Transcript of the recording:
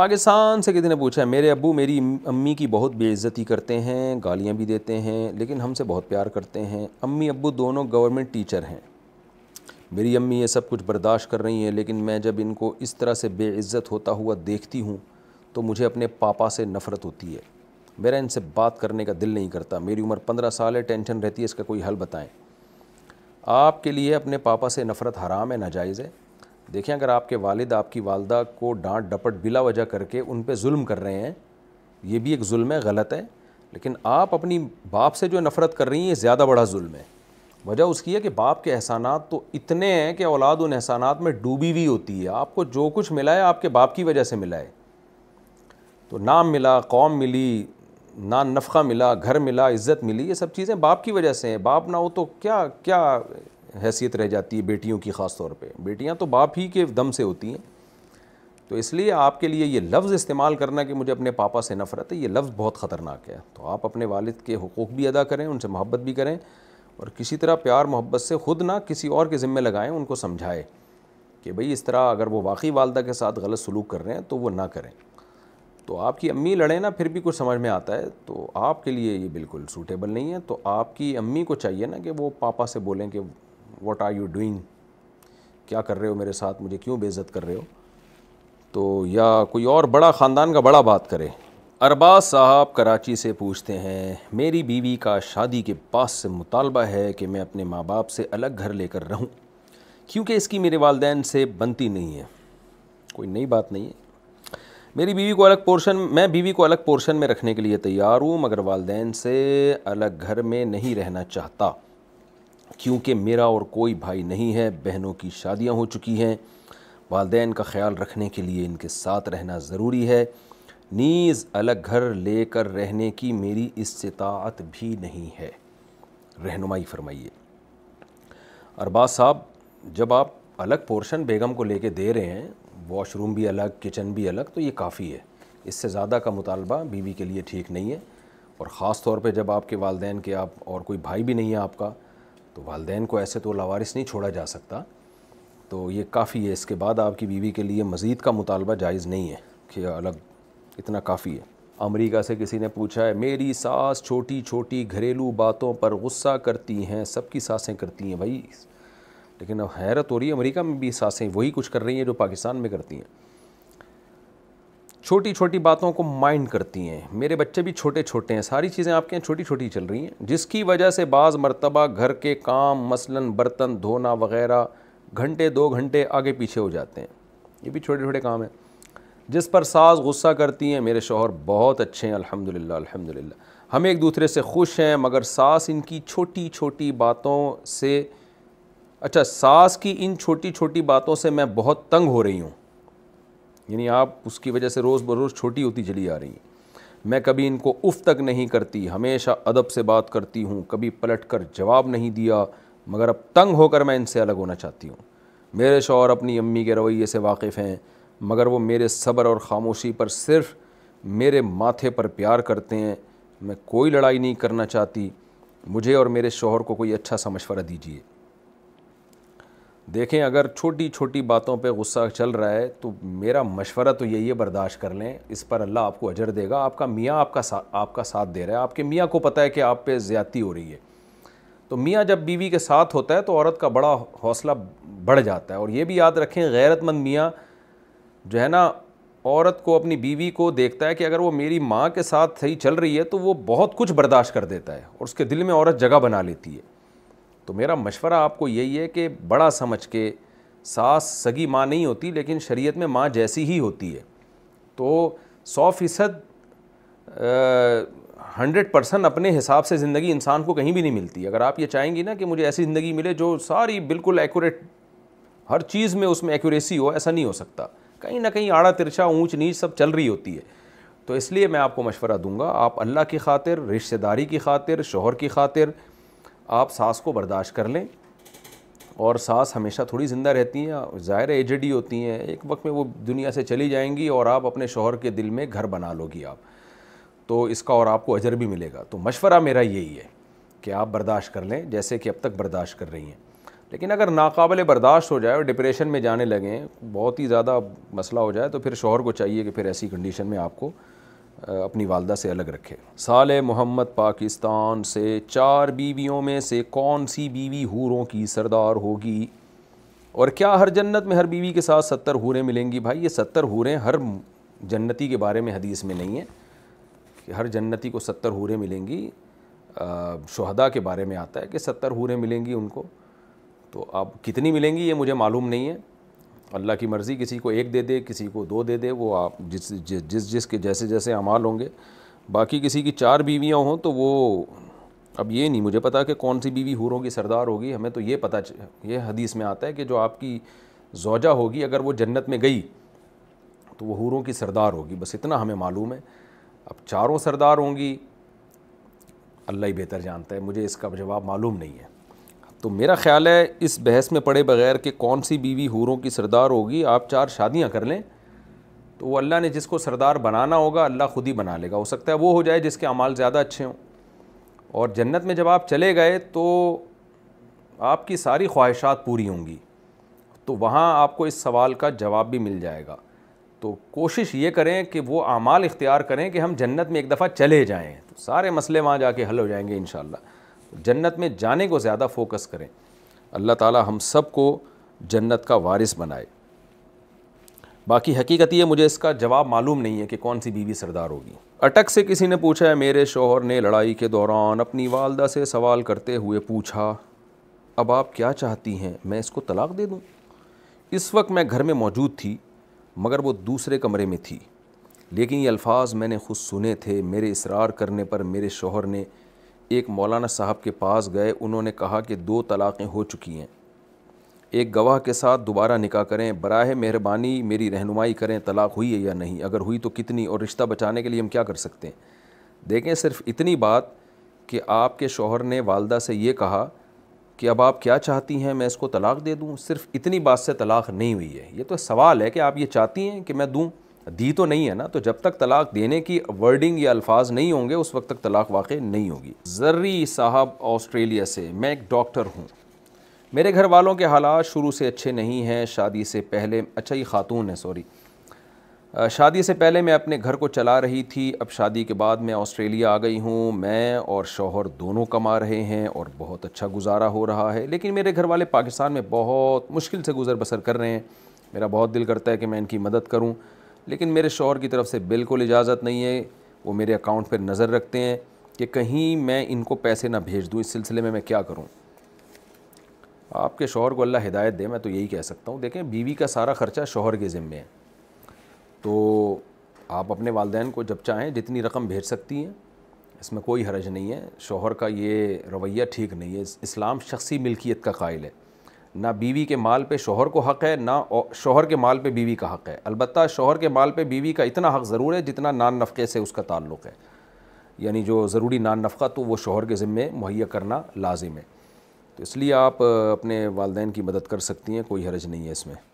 पाकिस्तान से किसी ने पूछा है मेरे अबू मेरी अम्मी की बहुत बेइज्जती करते हैं गालियाँ भी देते हैं लेकिन हमसे बहुत प्यार करते हैं अम्मी अबू दोनों गवर्नमेंट टीचर हैं मेरी अम्मी ये सब कुछ बर्दाश्त कर रही हैं लेकिन मैं जब इनको इस तरह से बेइज्जत होता हुआ देखती हूँ तो मुझे अपने पापा से नफ़रत होती है मेरा इनसे बात करने का दिल नहीं करता मेरी उम्र पंद्रह साल है टेंशन रहती है इसका कोई हल बताएं आपके लिए अपने पापा से नफ़रत हराम है नाजायज़ है देखिए अगर आपके वालिद आपकी वालदा को डांट डपट बिला वजह करके उन पर म कर रहे हैं ये भी एक म है गलत है लेकिन आप अपनी बाप से जो नफ़रत कर रही हैं ये ज़्यादा बड़ा म है वजह उसकी है कि बाप के एहसान तो इतने हैं कि औलाद उन एहसान में डूबी हुई होती है आपको जो कुछ मिला है आपके बाप की वजह से मिला है तो नाम मिला कौम मिली ना नफ़ा मिला घर मिला इज़्ज़त मिली ये सब चीज़ें बाप की वजह से हैं बाप ना हो तो क्या क्या हैसियत रह जाती है बेटियों की ख़ास तौर पे बेटियां तो बाप ही के दम से होती हैं तो इसलिए आपके लिए ये लफ्ज़ इस्तेमाल करना कि मुझे अपने पापा से नफ़रत है ये लफ्ज़ बहुत ख़तरनाक है तो आप अपने वालिद के हकूक़ भी अदा करें उनसे मोहब्बत भी करें और किसी तरह प्यार मोहब्बत से ख़ुद ना किसी और के ज़िम्मे लगाएं उनको समझाएं कि भाई इस तरह अगर वो वाकई वालदा के साथ गलत सलूक कर रहे हैं तो वो ना करें तो आपकी अम्मी लड़े ना फिर भी कुछ समझ में आता है तो आपके लिए ये बिल्कुल सूटेबल नहीं है तो आपकी अम्मी को चाहिए ना कि वो पापा से बोलें कि वॉट आर यू डूइंग क्या कर रहे हो मेरे साथ मुझे क्यों बेइज्जत कर रहे हो तो या कोई और बड़ा ख़ानदान का बड़ा बात करे अरबाज साहब कराची से पूछते हैं मेरी बीवी का शादी के पास से मुतालबा है कि मैं अपने माँ बाप से अलग घर लेकर रहूं क्योंकि इसकी मेरे वालदेन से बनती नहीं है कोई नई बात नहीं है मेरी बीवी को अलग पोर्शन मैं बीवी को अलग पोर्शन में रखने के लिए तैयार हूँ मगर वालदेन से अलग घर में नहीं रहना चाहता क्योंकि मेरा और कोई भाई नहीं है बहनों की शादियां हो चुकी हैं वालदेन का ख्याल रखने के लिए इनके साथ रहना ज़रूरी है नीज़ अलग घर लेकर रहने की मेरी इस्तात भी नहीं है रहनुमाई फरमाइए अरबाज साहब जब आप अलग पोर्शन बेगम को लेके दे रहे हैं वॉशरूम भी अलग किचन भी अलग तो ये काफ़ी है इससे ज़्यादा का मुतालबा बीवी के लिए ठीक नहीं है और ख़ास तौर पे जब आपके वालदेन के आप और कोई भाई भी नहीं है आपका तो वालदेन को ऐसे तो लावारिस नहीं छोड़ा जा सकता तो ये काफ़ी है इसके बाद आपकी बीवी के लिए मज़ीद का मुतालबा जायज़ नहीं है कि अलग इतना काफ़ी है अमेरिका से किसी ने पूछा है मेरी सास छोटी छोटी घरेलू बातों पर गुस्सा करती हैं सबकी सासें करती हैं भाई लेकिन अब हैरत हो रही है अमेरिका में भी सासें वही कुछ कर रही हैं जो पाकिस्तान में करती हैं छोटी छोटी बातों को माइंड करती हैं मेरे बच्चे भी छोटे छोटे हैं सारी चीज़ें आपके यहाँ छोटी छोटी चल रही हैं जिसकी वजह से बाज़ मरतबा घर के काम मसलन बर्तन धोना वगैरह घंटे दो घंटे आगे पीछे हो जाते हैं ये भी छोटे छोटे काम हैं जिस पर सास गुस्सा करती हैं मेरे शोहर बहुत अच्छे हैं अल्हम्दुलिल्लाह अल्हम्दुलिल्लाह हम एक दूसरे से खुश हैं मगर सास इनकी छोटी छोटी बातों से अच्छा सास की इन छोटी छोटी बातों से मैं बहुत तंग हो रही हूँ यानी आप उसकी वजह से रोज़ बरोज़ छोटी होती चली आ रही हैं मैं कभी इनको उफ़ तक नहीं करती हमेशा अदब से बात करती हूँ कभी पलट कर जवाब नहीं दिया मगर अब तंग होकर मैं इनसे अलग होना चाहती हूँ मेरे शौहर अपनी अम्मी के रवैये से वाकिफ़ हैं मगर वो मेरे सब्र और ख़ामोशी पर सिर्फ मेरे माथे पर प्यार करते हैं मैं कोई लड़ाई नहीं करना चाहती मुझे और मेरे शोहर को कोई अच्छा सा मशवरा दीजिए देखें अगर छोटी छोटी बातों पे गुस्सा चल रहा है तो मेरा मशवरा तो यही है बर्दाश्त कर लें इस पर अल्लाह आपको अजर देगा आपका मियाँ आपका सा, आपका साथ दे रहा है आपके मियाँ को पता है कि आप पे ज़्यादती हो रही है तो मियाँ जब बीवी के साथ होता है तो औरत का बड़ा हौसला बढ़ जाता है और ये भी याद रखें गैरतमंद मियाँ जो है ना औरत को अपनी बीवी को देखता है कि अगर वो मेरी माँ के साथ सही चल रही है तो वो बहुत कुछ बर्दाश्त कर देता है और उसके दिल में औरत जगह बना लेती है तो मेरा मशवरा आपको यही है कि बड़ा समझ के सास सगी माँ नहीं होती लेकिन शरीयत में माँ जैसी ही होती है तो सौ फ़ीसद हंड्रेड परसेंट अपने हिसाब से ज़िंदगी इंसान को कहीं भी नहीं मिलती अगर आप ये चाहेंगी ना कि मुझे ऐसी ज़िंदगी मिले जो सारी बिल्कुल एक्यूरेट हर चीज़ में उसमें एक्यूरेसी हो ऐसा नहीं हो सकता कहीं ना कहीं आड़ा तिरछा ऊंच नीच सब चल रही होती है तो इसलिए मैं आपको मशवरा दूंगा आप अल्लाह की खातिर रिश्तेदारी की खातिर शोहर की खातिर आप सांस को बर्दाश्त कर लें और सांस हमेशा थोड़ी ज़िंदा रहती हैं ज़ाहिर एजडी होती हैं एक वक्त में वो दुनिया से चली जाएंगी और आप अपने शोहर के दिल में घर बना लोगी आप तो इसका और आपको अजर भी मिलेगा तो मशवरा मेरा यही है कि आप बर्दाश्त कर लें जैसे कि अब तक बर्दाश्त कर रही हैं लेकिन अगर नाकबले बर्दाश्त हो जाए और डिप्रेशन में जाने लगें बहुत ही ज़्यादा मसला हो जाए तो फिर शोहर को चाहिए कि फिर ऐसी कंडीशन में आपको अपनी वालदा से अलग रखे साल मोहम्मद पाकिस्तान से चार बीवियों में से कौन सी बीवी हूरों की सरदार होगी और क्या हर जन्नत में हर बीवी के साथ सत्तर हूरें मिलेंगी भाई ये सत्तर हूरें हर जन्नती के बारे में हदीस में नहीं है कि हर जन्नती को सत्तर हूरें मिलेंगी शहदा के बारे में आता है कि सत्तर हूरें मिलेंगी उनको तो अब कितनी मिलेंगी ये मुझे मालूम नहीं है अल्लाह की मर्ज़ी किसी को एक दे दे किसी को दो दे दे वो आप जिस जिस जिस, जिस के जैसे जैसे अमाल होंगे बाकी किसी की चार बीवियाँ हों तो वो अब ये नहीं मुझे पता कि कौन सी बीवी हूरों की सरदार होगी हमें तो ये पता ये हदीस में आता है कि जो आपकी जोजा होगी अगर वो जन्नत में गई तो वो हूरों की सरदार होगी बस इतना हमें मालूम है अब चारों सरदार होंगी अल्लाह ही बेहतर जानता है मुझे इसका जवाब मालूम नहीं है तो मेरा ख्याल है इस बहस में पड़े बगैर कि कौन सी बीवी हूरों की सरदार होगी आप चार शादियां कर लें तो वो अल्लाह ने जिसको सरदार बनाना होगा अल्लाह खुद ही बना लेगा हो सकता है वो हो जाए जिसके अमाल ज़्यादा अच्छे हों और जन्नत में जब आप चले गए तो आपकी सारी ख्वाहिशात पूरी होंगी तो वहाँ आपको इस सवाल का जवाब भी मिल जाएगा तो कोशिश ये करें कि वो अमाल इख्तियार करें कि हम जन्नत में एक दफ़ा चले जाएँ तो सारे मसले वहाँ जाके हल हो जाएंगे इन जन्नत में जाने को ज़्यादा फोकस करें अल्लाह ताला हम सब को जन्नत का वारिस बनाए बाकी हकीकत ये मुझे इसका जवाब मालूम नहीं है कि कौन सी बीवी सरदार होगी अटक से किसी ने पूछा है मेरे शोहर ने लड़ाई के दौरान अपनी वालदा से सवाल करते हुए पूछा अब आप क्या चाहती हैं मैं इसको तलाक दे दूँ इस वक्त मैं घर में मौजूद थी मगर वो दूसरे कमरे में थी लेकिन ये अल्फाज मैंने खुद सुने थे मेरे इसरार करने पर मेरे शोहर ने एक मौलाना साहब के पास गए उन्होंने कहा कि दो तलाक़ें हो चुकी हैं एक गवाह के साथ दोबारा निकाह करें बरह मेहरबानी मेरी रहनुमाई करें तलाक़ हुई है या नहीं अगर हुई तो कितनी और रिश्ता बचाने के लिए हम क्या कर सकते हैं देखें सिर्फ इतनी बात कि आपके शोहर ने वालदा से ये कहा कि अब आप क्या चाहती हैं मैं इसको तलाक़ दे दूँ सिर्फ इतनी बात से तलाक़ नहीं हुई है ये तो सवाल है कि आप ये चाहती हैं कि मैं दूँ दी तो नहीं है ना तो जब तक तलाक देने की वर्डिंग या अल्फाज नहीं होंगे उस वक्त तक तलाक वाक़ नहीं होगी जर्री साहब ऑस्ट्रेलिया से मैं एक डॉक्टर हूँ मेरे घर वालों के हालात शुरू से अच्छे नहीं हैं शादी से पहले अच्छा ये खातून है सॉरी शादी से पहले मैं अपने घर को चला रही थी अब शादी के बाद मैं ऑस्ट्रेलिया आ गई हूँ मैं और शोहर दोनों कमा रहे हैं और बहुत अच्छा गुजारा हो रहा है लेकिन मेरे घर वाले पाकिस्तान में बहुत मुश्किल से गुजर बसर कर रहे हैं मेरा बहुत दिल करता है कि मैं इनकी मदद करूँ लेकिन मेरे शोहर की तरफ से बिल्कुल इजाज़त नहीं है वो मेरे अकाउंट पर नज़र रखते हैं कि कहीं मैं इनको पैसे ना भेज दूँ इस सिलसिले में मैं क्या करूँ आपके शोहर को अल्लाह हिदायत दे मैं तो यही कह सकता हूँ देखें बीवी का सारा ख़र्चा शोहर के ज़िम्मे है तो आप अपने वालदेन को जब चाहें जितनी रकम भेज सकती हैं इसमें कोई हर्ज नहीं है शोहर का ये रवैया ठीक नहीं है इस्लाम शख्सी मिल्कियत का कायल है ना बीवी के माल पे शोहर को हक़ है ना शोहर के माल पे बीवी का हक़ है अलबत्त शोहर के माल पे बीवी का इतना हक़ ज़रूर है जितना नान नफ़े से उसका ताल्लुक़ है यानी जो ज़रूरी नान नफ़ा तो वो शोहर के ज़िम्मे मुहैया करना लाजिम है तो इसलिए आप अपने वालदे की मदद कर सकती हैं कोई हरज नहीं है इसमें